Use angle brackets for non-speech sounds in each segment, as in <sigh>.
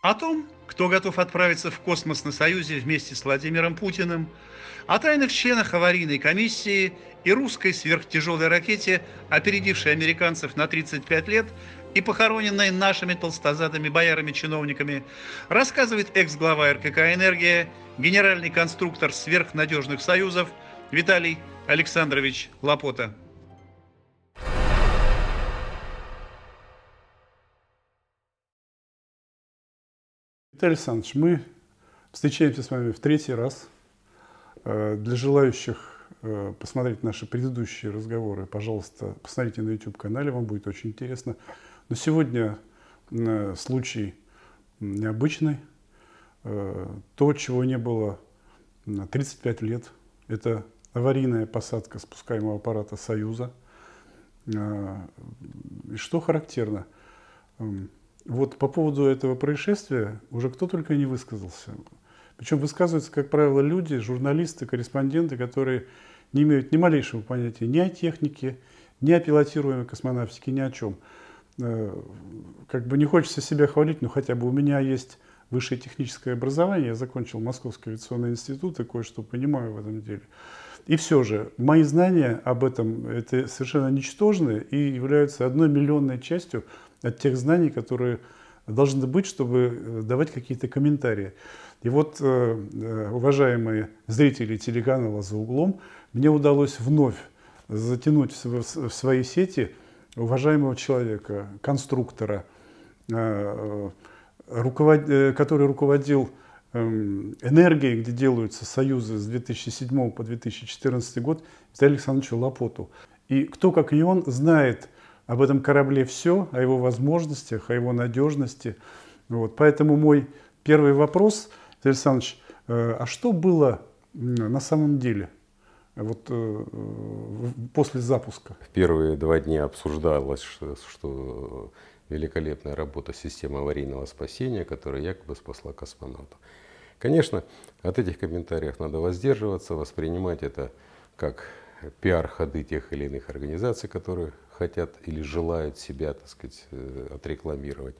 о том, кто готов отправиться в космос на Союзе вместе с Владимиром Путиным, о тайных членах аварийной комиссии и русской сверхтяжелой ракете, опередившей американцев на 35 лет и похороненной нашими толстозадыми боярами-чиновниками, рассказывает экс-глава РКК «Энергия», генеральный конструктор сверхнадежных союзов Виталий Александрович Лапота. Виталий Александрович, мы встречаемся с вами в третий раз. Э, для желающих э, посмотреть наши предыдущие разговоры, пожалуйста, посмотрите на YouTube-канале, вам будет очень интересно. Но сегодня э, случай необычный. То, чего не было 35 лет, это аварийная посадка спускаемого аппарата «Союза». И что характерно, вот по поводу этого происшествия уже кто только не высказался. Причем высказываются, как правило, люди, журналисты, корреспонденты, которые не имеют ни малейшего понятия ни о технике, ни о пилотируемой космонавтике, ни о чем. Э, как бы не хочется себя хвалить, но хотя бы у меня есть высшее техническое образование, я закончил Московский авиационный институт и кое-что понимаю в этом деле. И все же, мои знания об этом это совершенно ничтожны и являются одной миллионной частью от тех знаний, которые должны быть, чтобы э, давать какие-то комментарии. И вот, э, э, уважаемые зрители телеканала «За углом», мне удалось вновь затянуть в свои сети уважаемого человека, конструктора, который руководил эм, энергией, где делаются союзы с 2007 по 2014 год, Виталий Александровича Лапоту. И кто, как и он, знает – об этом корабле все, о его возможностях, о его надежности. Вот. Поэтому мой первый вопрос, Виталий Александрович, э, а что было на самом деле вот, э, после запуска? В первые два дня обсуждалось, что великолепная работа системы аварийного спасения, которая якобы спасла космонавта. Конечно, от этих комментариев надо воздерживаться, воспринимать это как пиар-ходы тех или иных организаций, которые хотят или желают себя, так сказать, э, отрекламировать.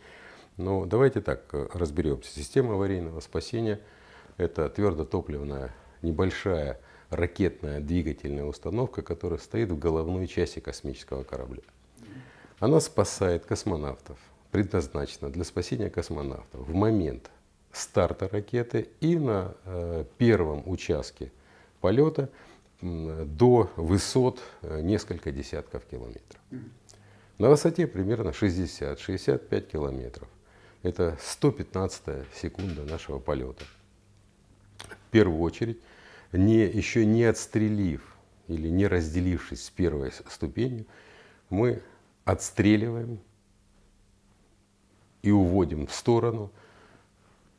Но ну, давайте так э, разберемся. Система аварийного спасения – это твердотопливная небольшая ракетная двигательная установка, которая стоит в головной части космического корабля. Она спасает космонавтов, предназначена для спасения космонавтов в момент старта ракеты и на э, первом участке полета – до высот э, несколько десятков километров. На высоте примерно 60-65 километров. Это 115 секунда нашего полета. В первую очередь, не, еще не отстрелив или не разделившись с первой ступенью, мы отстреливаем и уводим в сторону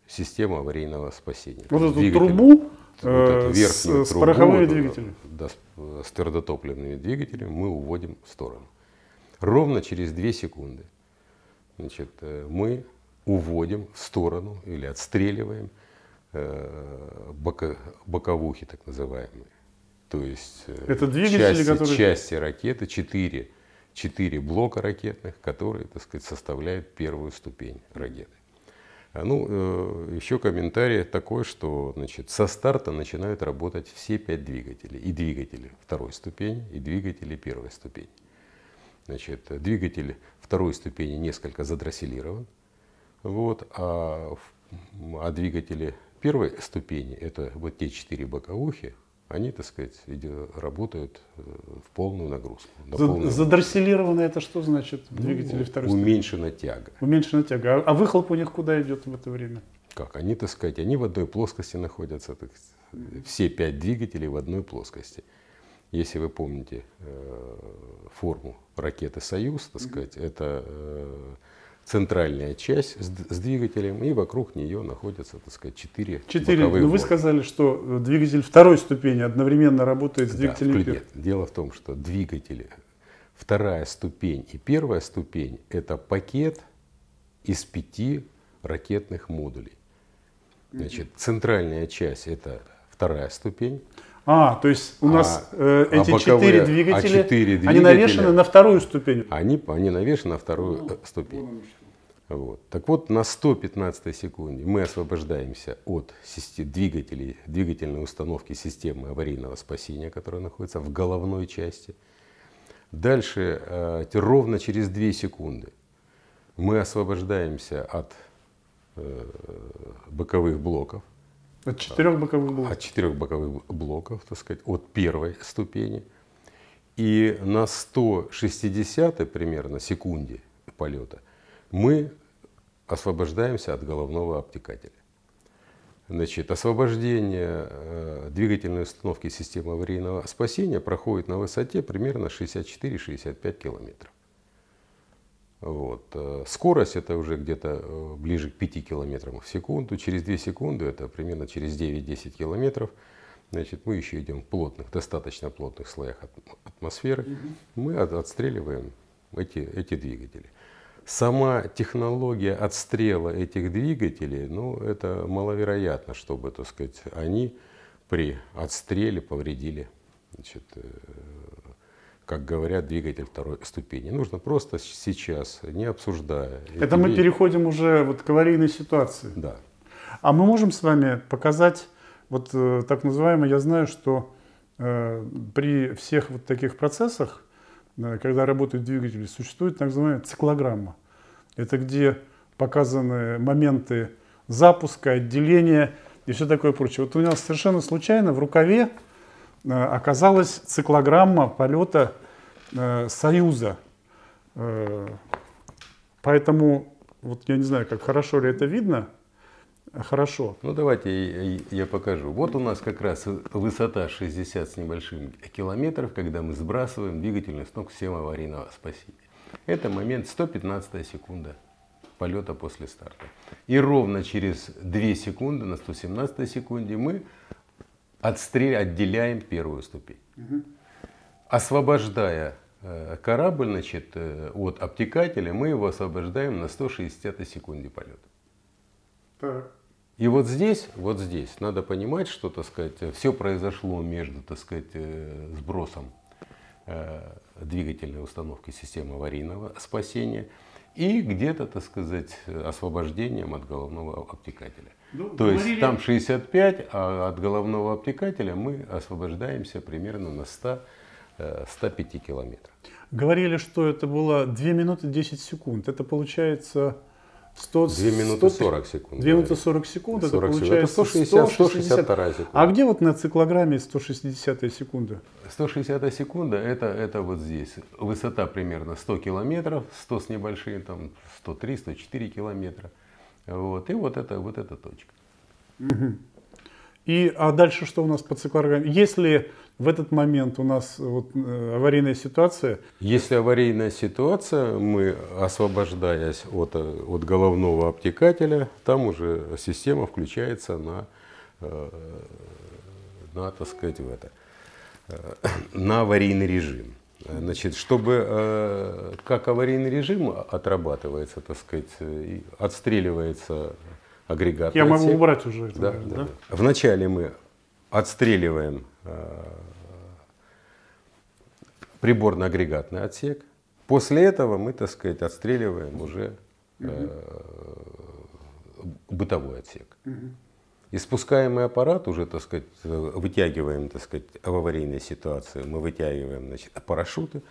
систему аварийного спасения. Вот эту трубу вот э, эту с, трубу, с пороховыми вот, двигателями. Да, с э, твердотопливными двигателями мы уводим в сторону. Ровно через 2 секунды значит, э, мы уводим в сторону или отстреливаем э, боко, боковухи так называемые. То есть Это части, которые... части ракеты, 4, 4 блока ракетных, которые так сказать, составляют первую ступень ракеты. А, ну, э, еще комментарий такой, что значит, со старта начинают работать все пять двигателей. И двигатели второй ступени, и двигатели первой ступени. Значит, двигатель второй ступени несколько задросселирован, вот, а, а двигатели первой ступени, это вот те четыре боковухи, они, так сказать, работают э, в полную нагрузку. На За, полную... Задросселировано это что значит? Ну, Двигатели ну, второй Уменьшена степени? тяга. Уменьшена тяга. А, а выхлоп у них куда идет в это время? Как? Они, так сказать, они в одной плоскости находятся. Так, все пять двигателей в одной плоскости. Если вы помните э, форму ракеты «Союз», так сказать, mm-hmm. это э, центральная часть с, с двигателем, и вокруг нее находятся, так сказать, четыре Четыре. Но ну, вы блока. сказали, что э, двигатель второй ступени одновременно работает с двигателем да, первой. Дело в том, что двигатели вторая ступень и первая ступень – это пакет из пяти ракетных модулей. Значит, центральная часть – это вторая ступень. А, то есть у а, нас э, а, эти а боковые, четыре а двигателя, а четыре двигателя, они навешаны на вторую ступень? Они, они навешаны на вторую ну, ступень. Вот. Так вот, на 115 секунде мы освобождаемся от двигателей, двигательной установки системы аварийного спасения, которая находится в головной части. Дальше, э, ровно через 2 секунды, мы освобождаемся от боковых блоков, от четырех боковых блоков? От четырех боковых блоков, так сказать, от первой ступени. И на 160 примерно секунде полета мы освобождаемся от головного обтекателя. Значит, освобождение э, двигательной установки системы аварийного спасения проходит на высоте примерно 64-65 километров. Вот. Э, скорость это уже где-то э, ближе к 5 километрам в секунду. Через 2 секунды, это примерно через 9-10 километров, значит, мы еще идем в плотных, достаточно плотных слоях атмосферы. Мы отстреливаем эти, эти двигатели. Сама технология отстрела этих двигателей, ну, это маловероятно, чтобы, так сказать, они при отстреле повредили значит, э, как говорят, двигатель второй ступени. Нужно просто сейчас, не обсуждая. Это мы переходим уже вот к аварийной ситуации. Да. А мы можем с вами показать вот э, так называемое, я знаю, что э, при всех вот таких процессах, э, когда работают двигатели, существует так называемая циклограмма. Это где показаны моменты запуска, отделения и все такое прочее. Вот у меня совершенно случайно в рукаве Э, оказалась циклограмма полета э, Союза. Э, поэтому, вот я не знаю, как хорошо ли это видно. Хорошо. Ну давайте я, покажу. Вот у нас как раз высота 60 с небольшим километров, когда мы сбрасываем двигательный сног всем аварийного спасения. Это момент 115 секунда полета после старта. И ровно через 2 секунды, на 117 секунде, мы отстрель, отделяем первую ступень. Угу. Освобождая э, корабль значит, э, от обтекателя, мы его освобождаем на 160 секунде полета. Так. И вот здесь, вот здесь надо понимать, что, так сказать, все произошло между, так сказать, э, сбросом двигательной установки системы аварийного спасения и где-то, так сказать, освобождением от головного обтекателя. Ну, То говорили... есть там 65, а от головного обтекателя мы освобождаемся примерно на 100, 105 километров. Говорили, что это было 2 минуты 10 секунд. Это получается 100, 2 минуты 100, 40 секунд. 2 минуты 40 секунд, 40 это получается это 160, 160, 162 секунда. А где вот на циклограмме 160 секунда? 160 секунда это, это вот здесь. Высота примерно 100 километров, 100 с небольшим, там 103-104 километра. Вот, и вот это, вот эта точка. Угу. И, а дальше что у нас по циклоорганизму? Если в этот момент у нас э, вот, э, аварийная ситуация... Если аварийная ситуация, мы, освобождаясь от, э, от головного обтекателя, там уже система включается на, на, так сказать, в это, на аварийный режим. Значит, чтобы э, как аварийный режим отрабатывается, так сказать, э, отстреливается агрегат. Я могу убрать уже это. Да, наверное, да, да. Вначале мы отстреливаем э, приборно-агрегатный отсек. После этого мы, так сказать, отстреливаем уже угу. бытовой отсек. Угу. И спускаемый аппарат уже, так сказать, э, вытягиваем, так сказать, в аварийной ситуации, мы вытягиваем значит, парашюты,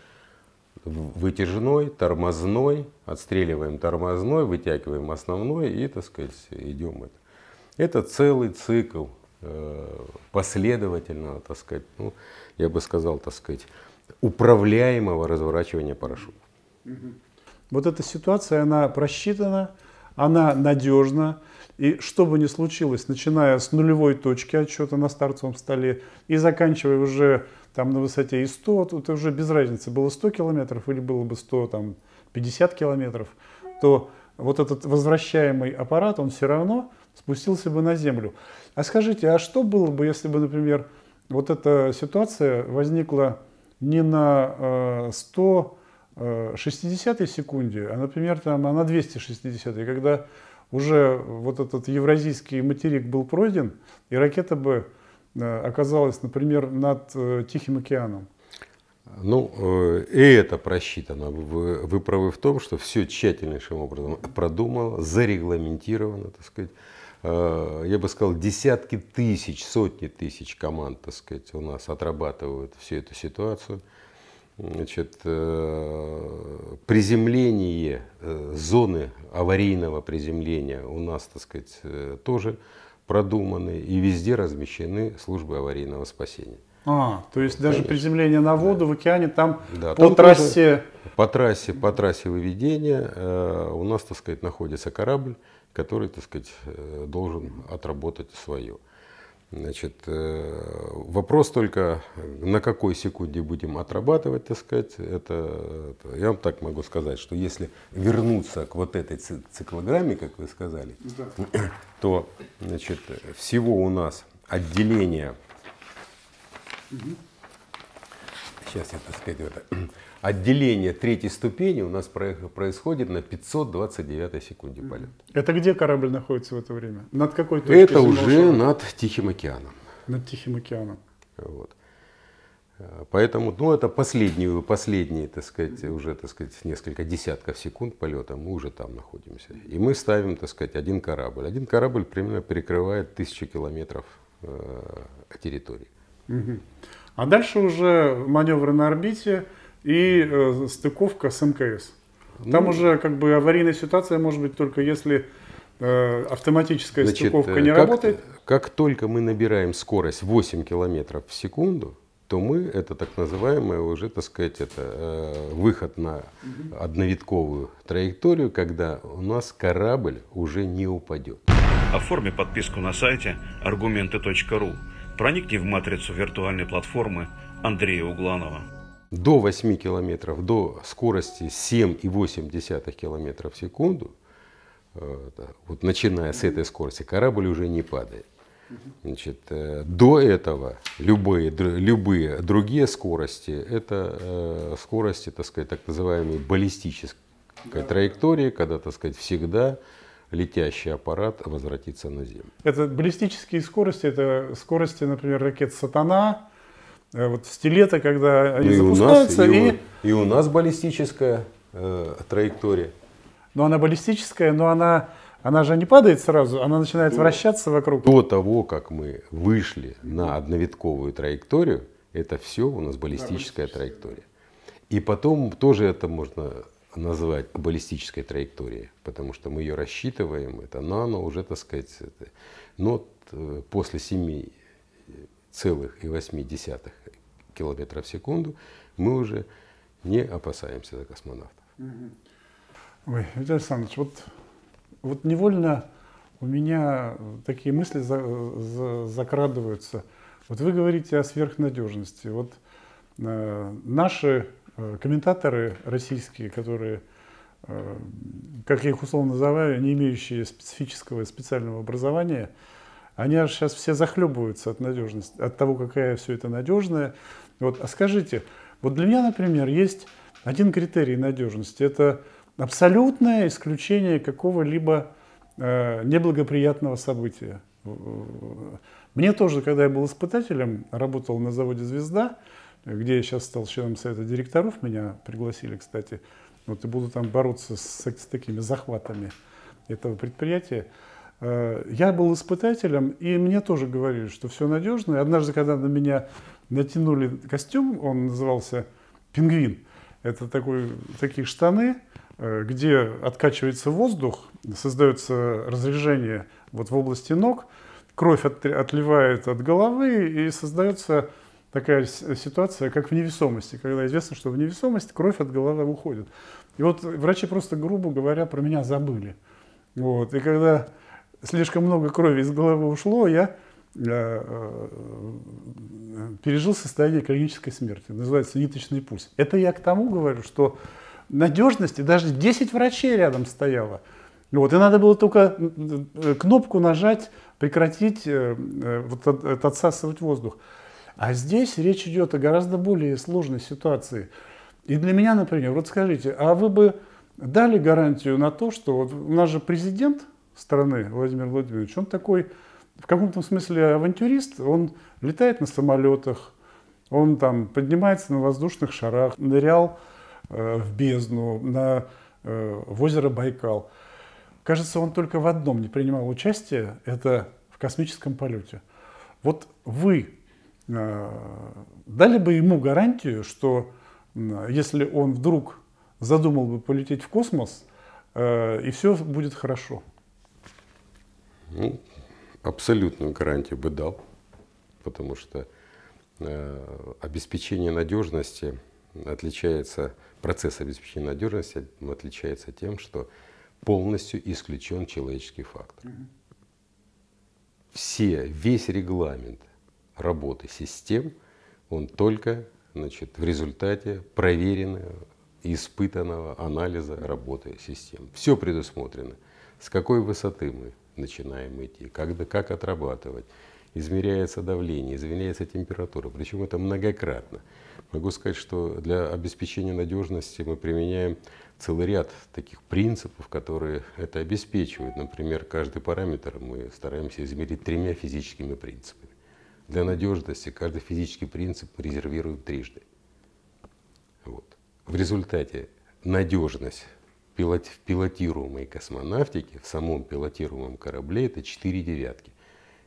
вытяжной, тормозной, отстреливаем тормозной, вытягиваем основной и, так сказать, идем это. Это целый цикл э, последовательного, так сказать, ну, я бы сказал, так сказать, управляемого разворачивания парашюта. Вот эта ситуация, она просчитана, она надежна, и что бы ни случилось, начиная с нулевой точки отчета на стартовом столе и заканчивая уже там на высоте и 100, тут уже без разницы, было 100 километров или было бы 100, там, 50 километров, то вот этот возвращаемый аппарат, он все равно спустился бы на землю. А скажите, а что было бы, если бы, например, вот эта ситуация возникла не на 160 э, э, секунде, а, например, там, а на 260, когда уже вот этот евразийский материк был пройден, и ракета бы э, оказалась, например, над э, Тихим океаном. Ну, э, и это просчитано. Вы, вы правы в том, что все тщательнейшим образом продумано, зарегламентировано, так сказать. Я бы сказал, десятки тысяч, сотни тысяч команд, так сказать, у нас отрабатывают всю эту ситуацию значит, э, приземление, э, зоны аварийного приземления у нас, так сказать, э, тоже продуманы и везде размещены службы аварийного спасения. А, то есть Конечно. даже приземление на воду да. в океане там да, по там трассе... по трассе, по трассе выведения э, у нас, так сказать, находится корабль, который, так сказать, должен отработать свое. Значит, э, вопрос только, на какой секунде будем отрабатывать, так сказать. Это, это, я вам так могу сказать, что если вернуться к вот этой циклограмме, как вы сказали, да. <clears throat> то значит, всего у нас отделение угу сейчас я, так сказать, это, <clears throat> отделение третьей ступени у нас происходит на 529 секунде полета. Это где корабль находится в это время? Над какой точкой? Это уже над Тихим океаном. Над Тихим океаном. Вот. Э, поэтому, ну, это последние, последние, так сказать, уже, так сказать, несколько десятков секунд полета, мы уже там находимся. И мы ставим, так сказать, один корабль. Один корабль примерно перекрывает тысячу километров э, территории. Угу. А дальше уже маневры на орбите и э, стыковка с МКС. Там ну, уже как бы аварийная ситуация может быть только если э, автоматическая значит, стыковка э, не как, работает. Как только мы набираем скорость 8 километров в секунду, то мы это так называемое уже, так сказать, это э, выход на одновитковую траекторию, когда у нас корабль уже не упадет. Оформи подписку на сайте argumenty.ru Проникни в матрицу виртуальной платформы Андрея Угланова. До 8 километров, до скорости 7,8 километров в секунду, э, вот начиная с этой скорости, корабль уже не падает. Значит, э, до этого любые, любые другие скорости, это э, скорости, так сказать, так называемые баллистической траектории, когда, так сказать, всегда летящий аппарат возвратится на Землю. Это баллистические скорости, это скорости, например, ракет «Сатана», э, вот стилета, когда они ну и запускаются. У нас, и, и... и у нас баллистическая э, траектория. Но она баллистическая, но она, она же не падает сразу, она начинает ну, вращаться вокруг. До того, как мы вышли на одновитковую траекторию, это все у нас баллистическая да, баллистическая. траектория. И потом тоже это можно назвать баллистической траекторией, потому что мы ее рассчитываем, это нано уже, так сказать, это, но э, после 7,8 километров в секунду мы уже не опасаемся за космонавтов. Ой, Виталий Александрович, вот, вот невольно у меня такие мысли за, за, закрадываются. Вот вы говорите о сверхнадежности. Вот э, наши Э, комментаторы российские, которые, э, как я их условно называю, не имеющие специфического специального образования, они аж сейчас все захлебываются от надежности, от того, какая все это надежная. Вот, а скажите, вот для меня, например, есть один критерий надежности. Это абсолютное исключение какого-либо э, неблагоприятного события. Э, Мне тоже, когда я был испытателем, работал на заводе «Звезда», где я сейчас стал членом совета директоров, меня пригласили, кстати, вот и буду там бороться с, с такими захватами этого предприятия. Э, я был испытателем, и мне тоже говорили, что все надежно. И однажды, когда на меня натянули костюм, он назывался «Пингвин», это такой, такие штаны, э, где откачивается воздух, создается разрежение вот в области ног, кровь от, отливает от головы и создается такая ситуация, как в невесомости, когда известно, что в невесомости кровь от головы уходит. И вот врачи просто, грубо говоря, про меня забыли. Вот. И когда слишком много крови из головы ушло, я э, э, пережил состояние клинической смерти, называется ниточный пульс. Это я к тому говорю, что надежности даже 10 врачей рядом стояло. Вот, и надо было только э, кнопку нажать, прекратить, вот, отсасывать воздух. А здесь речь идет о гораздо более сложной ситуации. И для меня, например, вот скажите, а вы бы дали гарантию на то, что вот у нас же президент страны Владимир Владимирович, он такой в каком-то смысле авантюрист, он летает на самолетах, он там поднимается на воздушных шарах, нырял э, в бездну, на, э, в озеро Байкал. Кажется, он только в одном не принимал участие, это в космическом полете. Вот вы Э, дали бы ему гарантию, что если он вдруг задумал бы полететь в космос, э, и все будет хорошо? Ну, абсолютную гарантию бы дал, потому что э, обеспечение надежности отличается, процесс обеспечения надежности отличается тем, что полностью исключен человеческий фактор. Все, весь регламент работы систем, он только значит, в результате проверенного, испытанного анализа работы систем. Все предусмотрено. С какой высоты мы начинаем идти, как, как отрабатывать. Измеряется давление, измеряется температура, причем это многократно. Могу сказать, что для обеспечения надежности мы применяем целый ряд таких принципов, которые это обеспечивают. Например, каждый параметр мы стараемся измерить тремя физическими принципами. Для надежности каждый физический принцип мы резервируем трижды. Вот. В результате надежность пилот, в пилотируемой космонавтике, в самом пилотируемом корабле, это 4 девятки.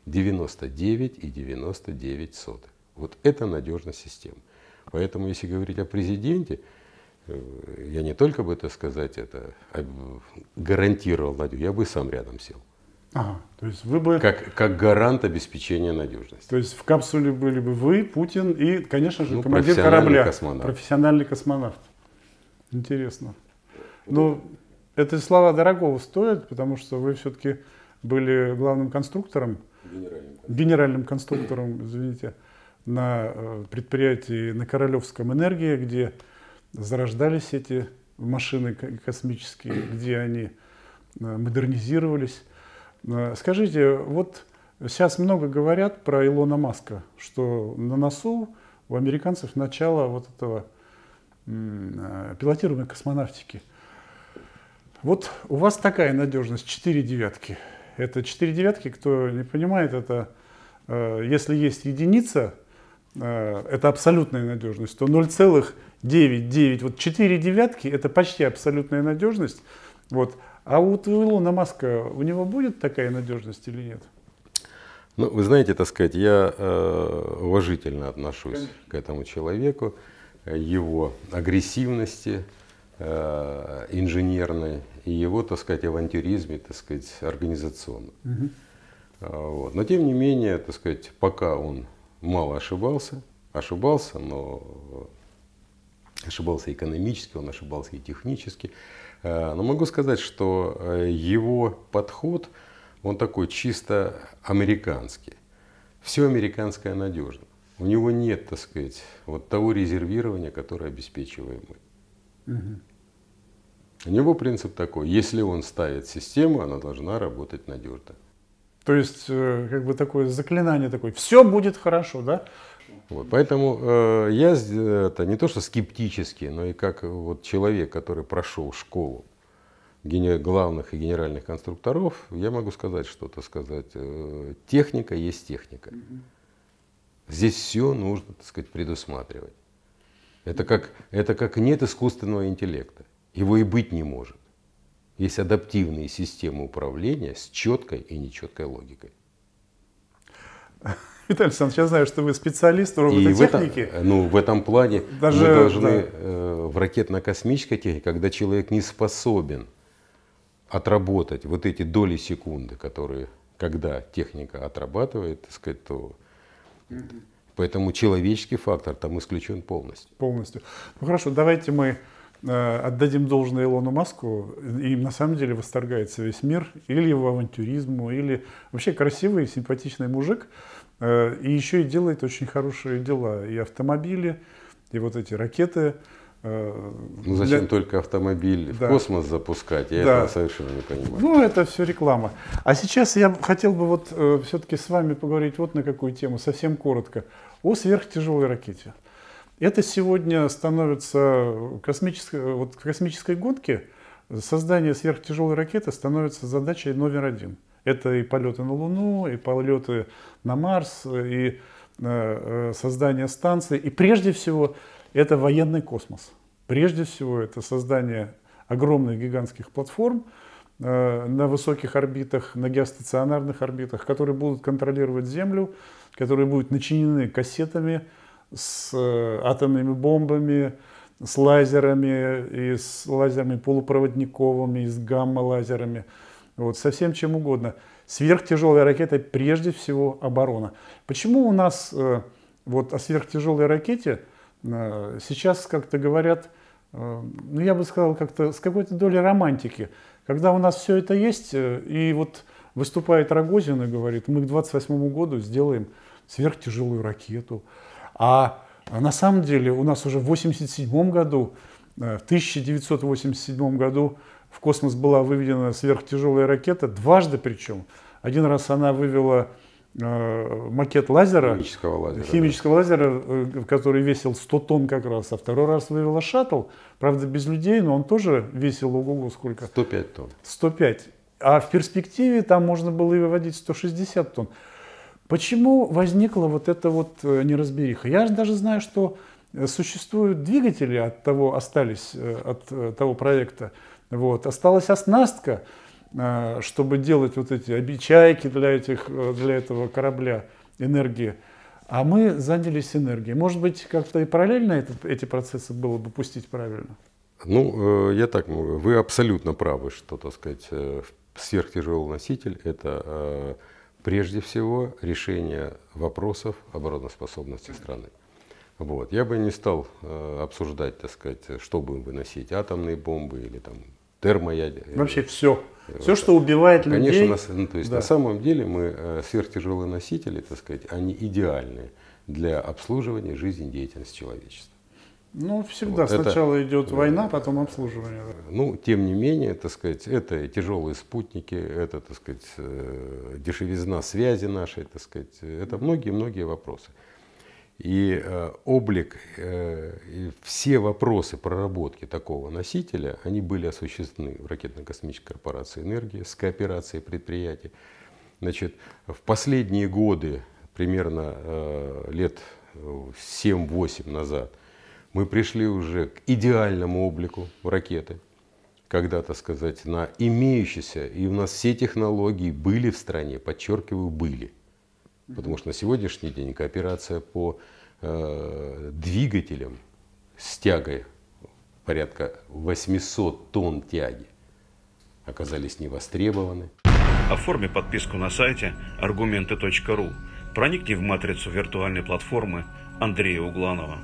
99 и 99 сотых. Вот это надежность система. Поэтому, если говорить о президенте, э, я не только бы это сказать, это а, э, гарантировал Надю, я бы сам рядом сел. Ага, то есть вы бы... Как, как гарант обеспечения надежности. То есть в капсуле были бы вы, Путин и, конечно же, ну, командир профессиональный корабля. Космонавт. Профессиональный космонавт. Интересно. Ну, это слова дорогого стоят, потому что вы все-таки были главным конструктором, генеральным, генеральным конструктором, извините, на э, предприятии на Королевском энергии, где зарождались эти машины космические, где они э, модернизировались. Э, скажите, вот сейчас много говорят про Илона Маска, что на носу у американцев начало вот этого э, пилотируемой космонавтики. Вот у вас такая надежность, 4 девятки. Это 4 девятки, кто не понимает, это э, если есть единица, это абсолютная надежность, то 0,99, вот 4 девятки это почти абсолютная надежность. Вот. А вот у Илона Маска, у него будет такая надежность или нет? Ну, вы знаете, так сказать, я э, уважительно отношусь Конечно. к этому человеку, его агрессивности э, инженерной и его, так сказать, авантюризме, так сказать, организационно. Угу. А, вот. Но тем не менее, так сказать, пока он мало ошибался, ошибался, но ошибался экономически, он ошибался и технически. Э, но могу сказать, что э, его подход, он такой чисто американский. Все американское надежно. У него нет, так сказать, вот того резервирования, которое обеспечиваем мы. Угу. У него принцип такой, если он ставит систему, она должна работать надежно. То есть, э, как бы такое заклинание такое, все будет хорошо, да? Вот, поэтому э, я это не то что скептически, но и как вот человек, который прошел школу главных и генеральных конструкторов, я могу сказать что-то сказать. Э, техника есть техника. Здесь все нужно, так сказать, предусматривать. Это как, это как нет искусственного интеллекта. Его и быть не может. Есть адаптивные системы управления с четкой и нечеткой логикой. Виталий Александрович, я знаю, что вы специалист в робототехнике. В ну, в этом плане Даже, мы должны да. э, в ракетно-космической технике, когда человек не способен отработать вот эти доли секунды, которые, когда техника отрабатывает, так сказать, то Поэтому человеческий фактор там исключен полностью. Полностью. Ну хорошо, давайте мы э, отдадим должное Илону Маску. Им на самом деле восторгается весь мир. Или его авантюризму, или вообще красивый, симпатичный мужик. Э, и еще и делает очень хорошие дела. И автомобили, и вот эти ракеты. Э, ну зачем для... только автомобиль да. в космос запускать? Я да. этого совершенно не понимаю. Ну это все реклама. А сейчас я хотел бы вот э, все-таки с вами поговорить вот на какую тему, совсем коротко, о сверхтяжелой ракете. Это сегодня становится космической, э, вот в космической гонке создание сверхтяжелой ракеты становится задачей номер один – это и полеты на Луну, и полеты на Марс, и э, э, создание станции. И прежде всего это военный космос. Прежде всего это создание огромных гигантских платформ э, на высоких орбитах, на геостационарных орбитах, которые будут контролировать Землю, которые будут начинены кассетами с атомными бомбами, с лазерами, и с лазерами полупроводниковыми, и с гамма-лазерами вот, совсем чем угодно. Сверхтяжелая ракета прежде всего оборона. Почему у нас э, вот о сверхтяжелой ракете э, сейчас как-то говорят, э, ну я бы сказал как-то с какой-то долей романтики, когда у нас все это есть, э, и вот выступает Рогозин и говорит, мы к 28 году сделаем сверхтяжелую ракету, а на самом деле у нас уже в 87 году, э, в 1987 году в космос была выведена сверхтяжелая ракета, дважды причем. Один раз она вывела э, макет лазера, химического лазера, химического да. лазера, э, который весил 100 тонн как раз, а второй раз вывела шаттл, правда без людей, но он тоже весил ого-го сколько? 105 тонн. 105. А в перспективе там можно было и выводить 160 тонн. Почему возникла вот эта вот э, неразбериха? Я даже знаю, что существуют двигатели от того, остались от того проекта, вот. Осталась оснастка, э, чтобы делать вот эти обечайки для, этих, э, для этого корабля энергии. А мы занялись энергией. Может быть, как-то и параллельно этот, эти процессы было бы пустить правильно? Ну, э, я так, могу, вы абсолютно правы, что, так сказать, сверхтяжелый носитель – это прежде всего решение вопросов обороноспособности страны. Вот. Я бы не стал обсуждать, так сказать, что будем выносить, атомные бомбы или там термоядер. Вообще все. Вот. Все, что убивает Конечно, людей. Конечно, то есть да. на самом деле мы э, сверхтяжелые носители, так сказать, они идеальны для обслуживания жизнедеятельности человечества. Ну, всегда. Вот. Сначала это, идет э, война, потом обслуживание. Ну, тем не менее, так сказать, это тяжелые спутники, это, так сказать, э, дешевизна связи нашей, так сказать, это многие-многие вопросы. И э, облик, э, и все вопросы проработки такого носителя, они были осуществлены в ракетно-космической корпорации «Энергия» с кооперацией предприятий. Значит, в последние годы, примерно э, лет 7-8 назад, мы пришли уже к идеальному облику ракеты, когда, то сказать, на имеющийся, и у нас все технологии были в стране, подчеркиваю, были – Потому что на сегодняшний день кооперация по э, двигателям с тягой порядка 800 тонн тяги оказались невостребованы. Оформи подписку на сайте аргументы.ру. Проникни в матрицу виртуальной платформы Андрея Угланова.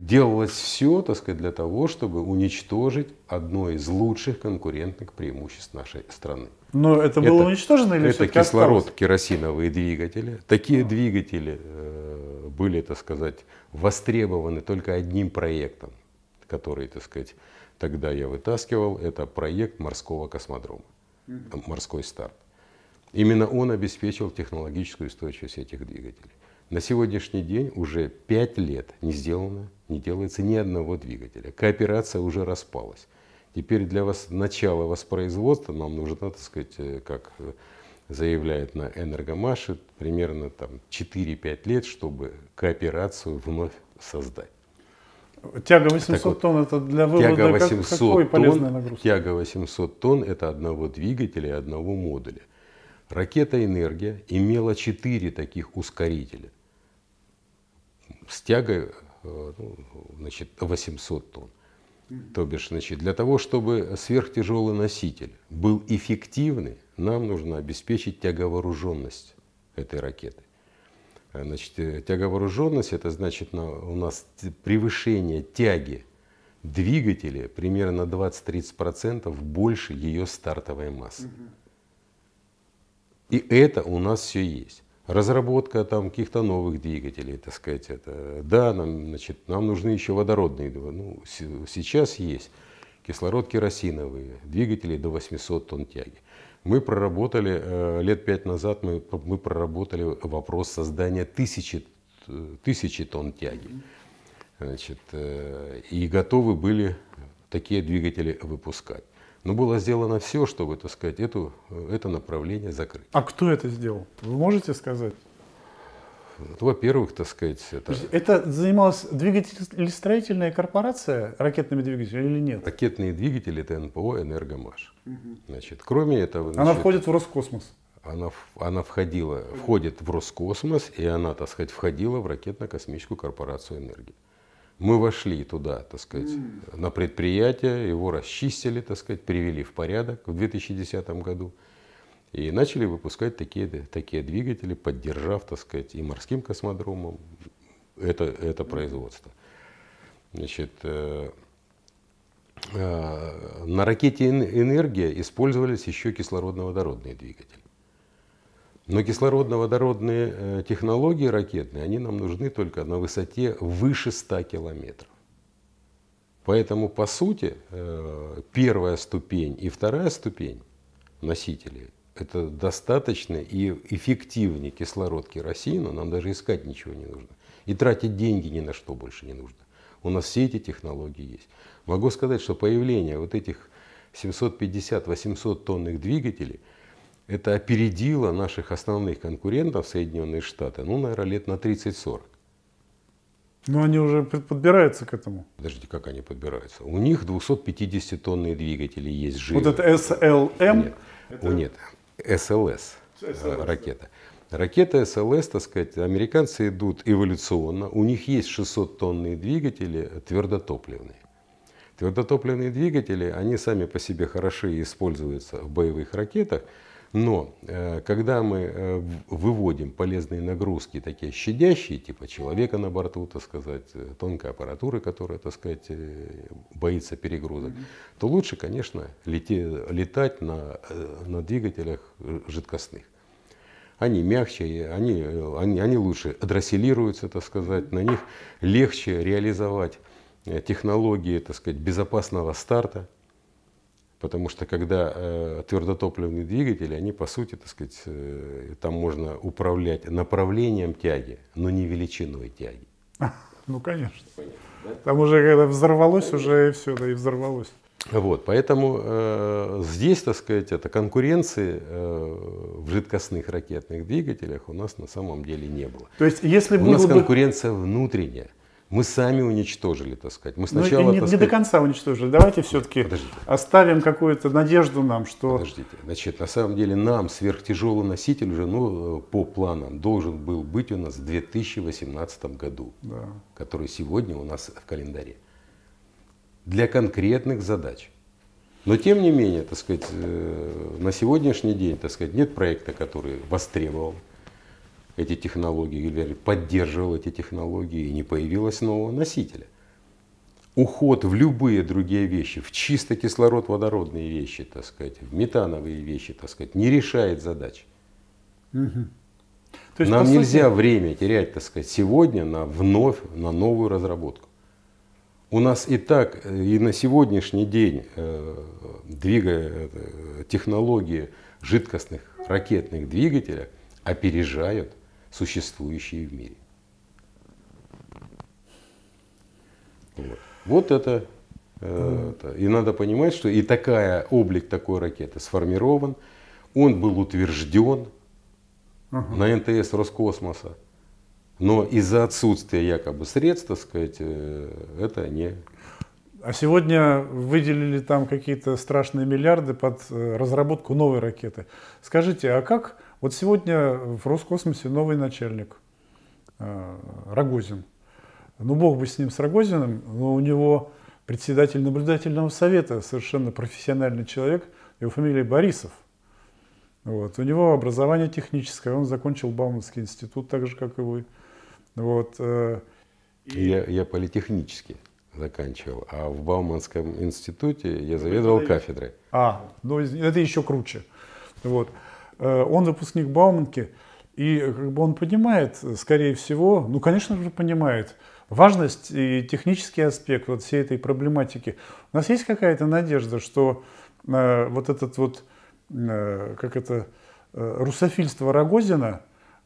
Делалось все, так сказать, для того, чтобы уничтожить одно из лучших конкурентных преимуществ нашей страны. Но это, это было уничтожено или Это кислород, осталось? керосиновые двигатели. Такие а. двигатели э, были, так сказать, востребованы только одним проектом, который, так сказать, тогда я вытаскивал. Это проект морского космодрома, mm морской старт. Именно он обеспечил технологическую устойчивость этих двигателей. На сегодняшний день уже пять лет не сделано, не делается ни одного двигателя. Кооперация уже распалась. Теперь для вас начала воспроизводства нам нужно, так сказать, э, как э, заявляет на Энергомаше, примерно там 4-5 лет, чтобы кооперацию вновь создать. Тяга 800 так тонн вот, это для вывода тяга 800 какой полезной нагрузки? Тяга 800 тонн это одного двигателя и одного модуля. Ракета «Энергия» имела 4 таких ускорителя с тягой э, ну, значит, 800 тонн. То бишь, значит, для того, чтобы сверхтяжелый носитель был эффективный, нам нужно обеспечить тяговооруженность этой ракеты. Э, значит, э, тяговооруженность – это значит у нас превышение тяги двигателя примерно 20-30% больше ее стартовой массы. И это у нас все есть разработка там каких-то новых двигателей, так сказать. Это, да, нам, значит, нам нужны еще водородные, ну, сейчас есть кислород керосиновые, двигатели до 800 тонн тяги. Мы проработали, э, лет пять назад мы, мы проработали вопрос создания тысячи, тысячи тонн тяги. Значит, э, и готовы были такие двигатели выпускать. Но было сделано все, чтобы, так сказать, эту, это направление закрыть. А кто это сделал? Вы можете сказать? Во-первых, так сказать, это... Это занималась двигателестроительная корпорация ракетными двигателями или нет? Ракетные двигатели это НПО «Энергомаш». Угу. Значит, кроме этого... Значит, она входит в Роскосмос? Она, она входила, входит в Роскосмос, и она, так сказать, входила в ракетно-космическую корпорацию энергии мы вошли туда, так сказать, mm. на предприятие, его расчистили, так сказать, привели в порядок в 2010 году. И начали выпускать такие, такие двигатели, поддержав, так сказать, и морским космодромом это, это производство. Значит, э, э, на ракете «Энергия» использовались еще кислородно-водородные двигатели. Но кислородно-водородные э, технологии ракетные, они нам нужны только на высоте выше 100 километров. Поэтому, по сути, э, первая ступень и вторая ступень носителей – это достаточно и эффективнее кислород керосина, нам даже искать ничего не нужно. И тратить деньги ни на что больше не нужно. У нас все эти технологии есть. Могу сказать, что появление вот этих 750-800 тонных двигателей – это опередило наших основных конкурентов Соединенные Штаты, ну, наверное, лет на 30-40. Но они уже подбираются к этому. Подождите, как они подбираются? У них 250-тонные двигатели есть живы. Вот это SLM? Нет, это... О, нет SLS, SLS э, ракета. Ракета SLS, так сказать, американцы идут эволюционно. У них есть 600-тонные двигатели твердотопливные. Твердотопливные двигатели, они сами по себе хороши и используются в боевых ракетах, но э, когда мы э, выводим полезные нагрузки, такие щадящие, типа человека на борту, так сказать, э, тонкой аппаратуры, которая, так сказать, боится перегрузок, mm-hmm. то лучше, конечно, летать на, на двигателях жидкостных. Они мягче, они, они, они лучше адресилируются, так сказать, на них легче реализовать технологии, так сказать, безопасного старта. Потому что когда э, твердотопливные двигатели, они по сути, так сказать, э, там можно управлять направлением тяги, но не величиной тяги. <laughs> Ну, конечно. Понятно, да? Там уже когда взорвалось, Понятно. уже и все, да и взорвалось. Вот, поэтому э, здесь, так сказать, это конкуренции э, в жидкостных ракетных двигателях у нас на самом деле не было. То есть, если у нас бы... конкуренция внутренняя мы сами уничтожили, так сказать. Мы ну, сначала, не, не сказать... до конца уничтожили. Давайте все-таки Подождите. оставим какую-то надежду нам, что... Подождите. Значит, на самом деле нам сверхтяжелый носитель уже, ну, по планам, должен был быть у нас в 2018 году, да. который сегодня у нас в календаре. Для конкретных задач. Но тем не менее, так сказать, э, на сегодняшний день, так сказать, нет проекта, который востребовал эти технологии, или поддерживал эти технологии, и не появилось нового носителя. Уход в любые другие вещи, в чисто кислород-водородные вещи, так сказать, в метановые вещи, так сказать, не решает задач. Угу. То есть, Нам сути... нельзя время терять, так сказать, сегодня на вновь, на новую разработку. У нас и так, э, и на сегодняшний день, э, двигая э, технологии жидкостных ракетных двигателей, опережают существующие в мире. Вот, вот это, э, это. И надо понимать, что и такая, облик такой ракеты сформирован, он был утвержден uh на НТС Роскосмоса. Но из-за отсутствия якобы средств, так сказать, э, это не... А сегодня выделили там какие-то страшные миллиарды под э, разработку новой ракеты. Скажите, а как вот сегодня в Роскосмосе новый начальник э, Рогозин. Ну, бог бы с ним, с Рогозиным, но у него председатель наблюдательного совета, совершенно профессиональный человек, его фамилия Борисов. Вот. У него образование техническое, он закончил Бауманский институт, так же, как и вы. Вот. Э, и... Я, я политехнический заканчивал, а в Бауманском институте я заведовал кафедрой. А, ну это еще круче. Вот. Э, он выпускник Бауманки, и как бы он понимает, э, скорее всего, ну, конечно же, понимает важность и технический аспект вот всей этой проблематики. У нас есть какая-то надежда, что э, вот этот вот, э, как это, э, русофильство Рогозина,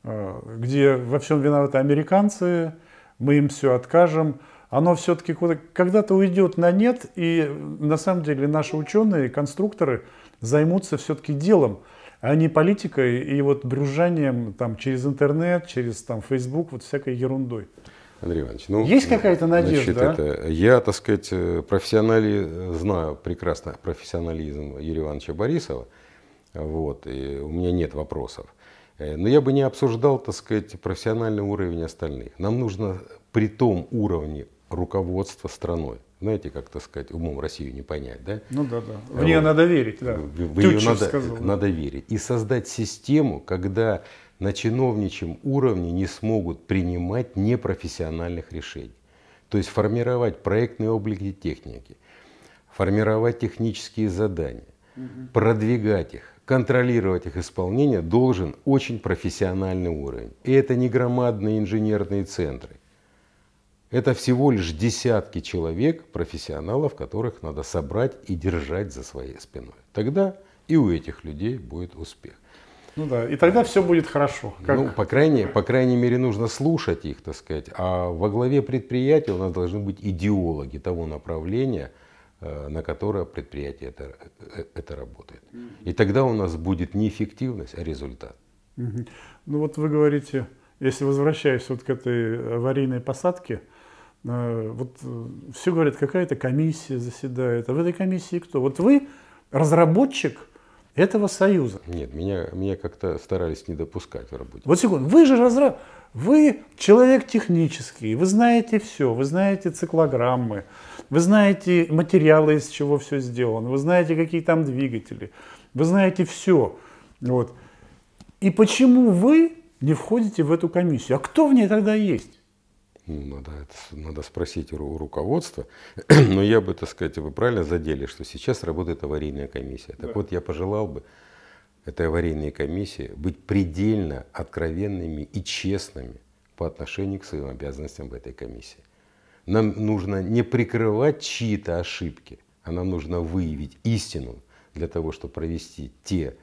э, где во всем виноваты американцы, мы им все откажем, оно все-таки когда-то уйдет на нет, и э, на самом деле наши ученые, конструкторы займутся все-таки делом а не политикой и вот брюзжанием там, через интернет, через там, Facebook, вот всякой ерундой. Андрей Иванович, ну... Есть какая-то надежда? Значит, а? это, я, так сказать, э, профессионали, знаю прекрасно профессионализм Юрия Ивановича Борисова, вот, и у меня нет вопросов. Э, но я бы не обсуждал, так сказать, профессиональный уровень остальных. Нам нужно при том уровне руководства страной, знаете, как так сказать, умом Россию не понять, да? Ну да, да. А В нее вот. надо верить, да. В Тючев нее надо, сказал. надо верить. И создать систему, когда на чиновничьем уровне не смогут принимать непрофессиональных решений. То есть формировать проектные облики техники, формировать технические задания, угу. продвигать их, контролировать их исполнение должен очень профессиональный уровень. И это не громадные инженерные центры. Это всего лишь десятки человек, профессионалов, которых надо собрать и держать за своей спиной. Тогда и у этих людей будет успех. Ну да, и тогда все будет хорошо. Как... Ну, по крайней, по крайней мере, нужно слушать их, так сказать. А во главе предприятия у нас должны быть идеологи того направления, э, на которое предприятие это, э, э, это работает. И тогда у нас будет не эффективность, а результат. Ну вот вы говорите, если возвращаюсь вот к этой аварийной посадке, Э, вот э, все говорят, какая-то комиссия заседает. А в этой комиссии кто? Вот вы разработчик этого союза. Нет, меня, меня как-то старались не допускать в работе. Вот секунду, вы же разра... вы человек технический, вы знаете все, вы знаете циклограммы, вы знаете материалы, из чего все сделано, вы знаете, какие там двигатели, вы знаете все. Вот. И почему вы не входите в эту комиссию? А кто в ней тогда есть? ну, надо, это, надо спросить у, руководства, <clears throat> но я бы, так сказать, вы правильно задели, что сейчас работает аварийная комиссия. Так да. вот, я пожелал бы этой аварийной комиссии быть предельно откровенными и честными по отношению к своим обязанностям в этой комиссии. Нам нужно не прикрывать чьи-то ошибки, а нам нужно выявить истину для того, чтобы провести те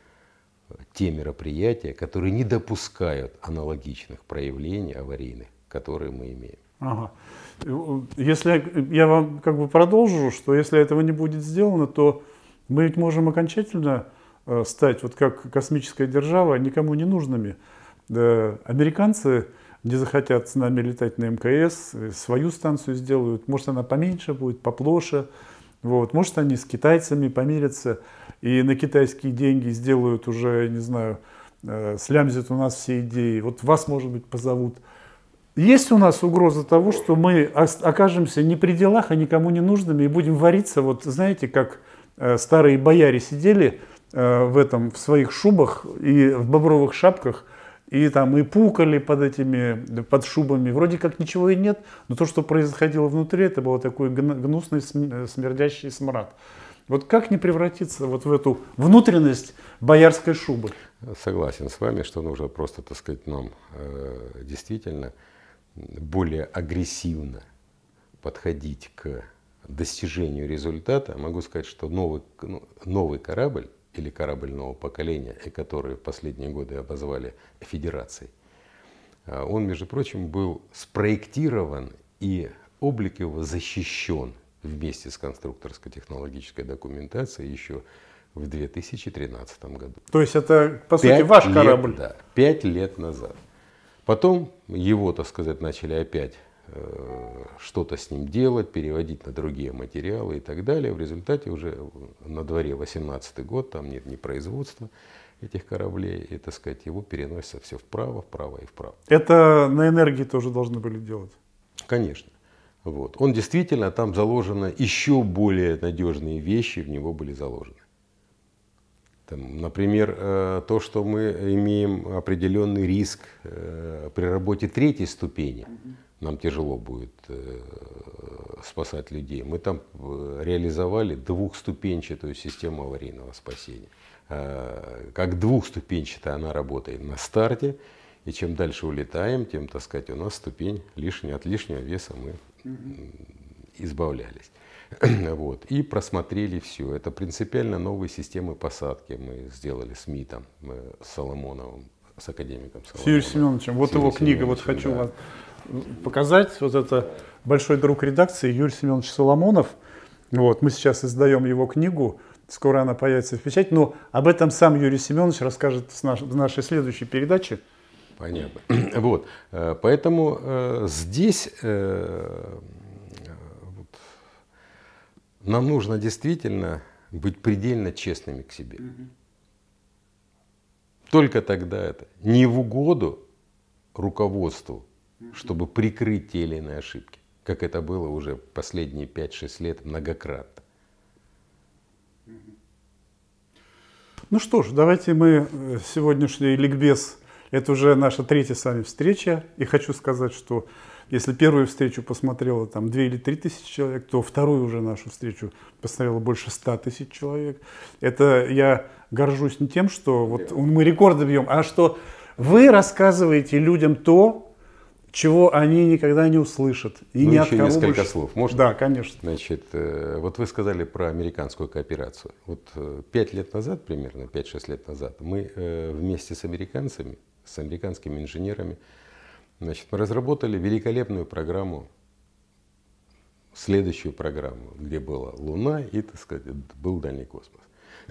те мероприятия, которые не допускают аналогичных проявлений аварийных которые мы имеем. Ага. Э, если я вам как бы продолжу, что если этого не будет сделано, то мы ведь можем окончательно э, стать, вот как космическая держава, никому не нужными. Да, американцы не захотят с нами летать на МКС, э, свою станцию сделают, может она поменьше будет, поплоше, вот, может они с китайцами помирятся и на китайские деньги сделают уже, не знаю, э, слямзят у нас все идеи, вот вас, может быть, позовут. Есть у нас угроза того, что мы окажемся не при делах, а никому не нужными и будем вариться, вот знаете, как э, старые бояре сидели э, в этом, в своих шубах и в бобровых шапках, и там и пукали под этими, под шубами. Вроде как ничего и нет, но то, что происходило внутри, это был такой гнусный смердящий смрад. Вот как не превратиться вот в эту внутренность боярской шубы? Согласен с вами, что нужно просто, так сказать, нам э, действительно более агрессивно подходить к достижению результата, могу сказать, что новый, ну, новый корабль или корабль нового поколения, который в последние годы обозвали Федерацией, а, он, между прочим, был спроектирован и облик его защищен вместе с конструкторской технологической документацией еще в 2013 году. То есть это, по сути, ваш лет, корабль? Да, пять лет назад. Потом его, так сказать, начали опять э, что-то с ним делать, переводить на другие материалы и так далее. В результате уже на дворе 18 год, там нет ни производства этих кораблей, и, так сказать, его переносится все вправо, вправо и вправо. Это на энергии тоже должны были делать? Конечно. Вот. Он действительно, там заложено еще более надежные вещи, в него были заложены. Там, например, э, то, что мы имеем определенный риск э, при работе третьей ступени, нам тяжело будет э, спасать людей. Мы там реализовали двухступенчатую систему аварийного спасения. Как двухступенчатая она работает на старте, и чем дальше улетаем, тем, так сказать, у нас ступень лишняя, от лишнего веса мы избавлялись. <clears throat> вот, и просмотрели все. Это принципиально новые системы посадки мы сделали с МИТом, э, с Соломоновым, с академиком Соломоновым. С Семеновичем, вот Юрий его книга, Семеновичем, вот хочу да. вам показать. Вот это большой друг редакции Юрий Семенович Соломонов. Вот, мы сейчас издаем его книгу, скоро она появится в печать. но об этом сам Юрий Семенович расскажет в нашей следующей передаче. Понятно. <clears throat> Вот, э, поэтому э, здесь э, нам нужно действительно быть предельно честными к себе. Только тогда это. Не в угоду руководству, чтобы прикрыть те или иные ошибки, как это было уже последние 5-6 лет многократно. Ну что ж, давайте мы э, сегодняшний ликбез, это уже наша третья с вами встреча, и хочу сказать, что если первую встречу посмотрело там 2 или 3 тысячи человек, то вторую уже нашу встречу посмотрело больше 100 тысяч человек. Это я горжусь не тем, что вот мы рекорды бьем, а что вы рассказываете людям то, чего они никогда не услышат. И ну, ни еще от кого несколько больше. слов. Можно? Да, конечно. Значит, э, вот вы сказали про американскую кооперацию. Вот 5 э, лет назад, примерно 5-6 лет назад, мы э, вместе с американцами, с американскими инженерами, Значит, мы разработали великолепную программу, следующую программу, где была Луна и, так сказать, был дальний космос.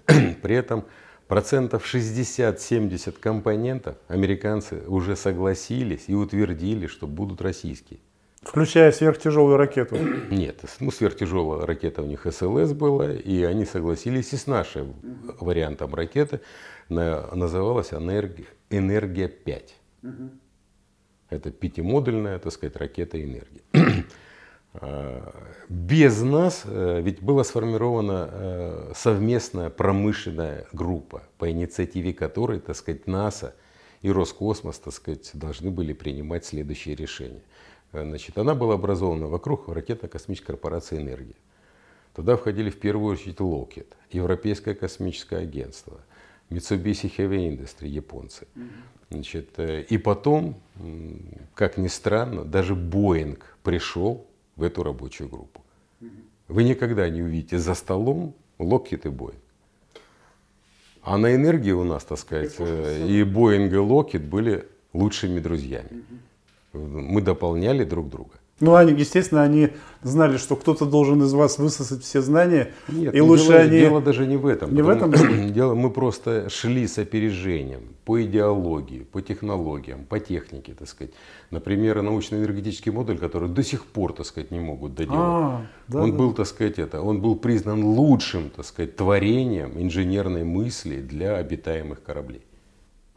<clears throat> При этом процентов 60-70 компонентов американцы уже согласились и утвердили, что будут российские. Включая сверхтяжелую ракету? <clears throat> Нет, ну сверхтяжелая ракета у них СЛС была, и они согласились и с нашим вариантом ракеты. На, называлась энергия, энергия 5. Угу. Это пятимодульная, так сказать, ракета энергии. <clears throat> А, без нас э, ведь была сформирована э, совместная промышленная группа, по инициативе которой, так сказать, НАСА и Роскосмос, так сказать, должны были принимать следующие решения. Э, значит, она была образована вокруг ракетно-космической корпорации «Энергия». Туда входили в первую очередь Lockheed, Европейское космическое агентство, Mitsubishi Heavy Industry, японцы. Значит, э, и потом, как ни странно, даже Боинг пришел в эту рабочую группу. Вы никогда не увидите за столом Локхит и Боинг. А на энергии у нас, так сказать, э, и Боинг, и Локхит были лучшими друзьями. Э, мы дополняли друг друга. Ну, они, естественно, они знали, что кто-то должен из вас высосать все знания. Нет, и ну, лучше дело, они... дело даже не в этом. Не в этом? <clears throat> Дело, мы просто шли с опережением по идеологии, по технологиям, по технике, так сказать. Например, научно-энергетический модуль, который до сих пор, так сказать, не могут доделать. А, да, он да. был, так сказать, это, он был признан лучшим, так сказать, творением инженерной мысли для обитаемых кораблей.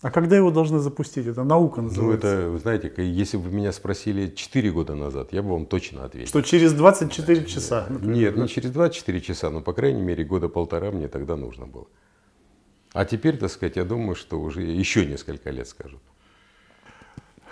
А когда его должны запустить? Это наука ну, называется. Ну, это, вы знаете, если бы меня спросили 4 года назад, я бы вам точно ответил. Что через 24 да, часа? Например, нет, ну, да? не через 24 часа, но, ну, по крайней мере, года полтора мне тогда нужно было. А теперь, так сказать, я думаю, что уже еще несколько лет скажут.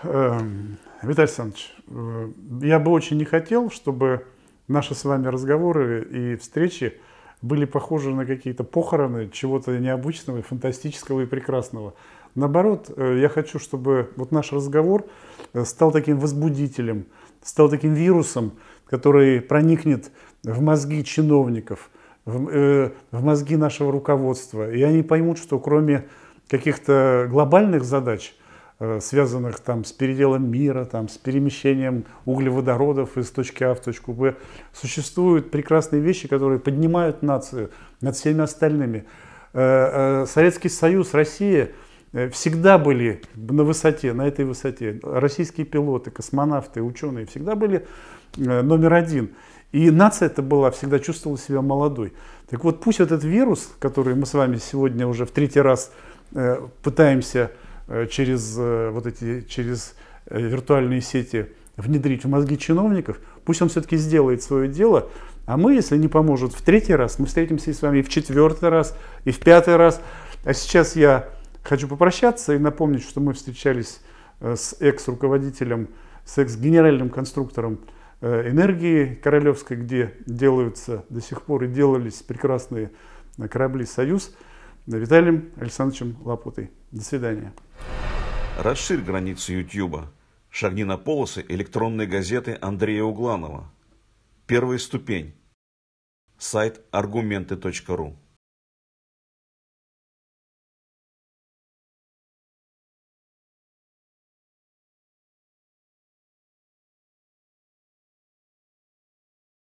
Эм, Виталий Александрович, э, я бы очень не хотел, чтобы наши с вами разговоры и встречи были похожи на какие-то похороны чего-то необычного, фантастического и прекрасного. Наоборот, э, я хочу, чтобы вот наш разговор э, стал таким возбудителем, стал таким вирусом, который проникнет в мозги чиновников, в, э, в мозги нашего руководства. И они поймут, что кроме каких-то глобальных задач, э, связанных там, с переделом мира, там, с перемещением углеводородов из точки А в точку Б, существуют прекрасные вещи, которые поднимают нацию над всеми остальными. Э, э Советский Союз, Россия – Э, всегда были на высоте, на этой высоте. Российские пилоты, космонавты, ученые всегда были э, номер один. И нация это была, всегда чувствовала себя молодой. Так вот, пусть этот вирус, который мы с вами сегодня уже в третий раз э, пытаемся через вот эти, через виртуальные сети внедрить в мозги чиновников, пусть он все-таки сделает свое дело, а мы, если не поможет в третий раз, мы встретимся с вами и в четвертый раз, и в пятый раз. А сейчас я Хочу попрощаться и напомнить, что мы встречались э, с экс-руководителем, с экс-генеральным конструктором э, энергии Королевской, где делаются до сих пор и делались прекрасные э, корабли «Союз» Виталием Александровичем Лапутой. До свидания. Расширь границы Ютьюба. Шагни на полосы электронной газеты Андрея Угланова. Первая ступень. Сайт аргументы.ру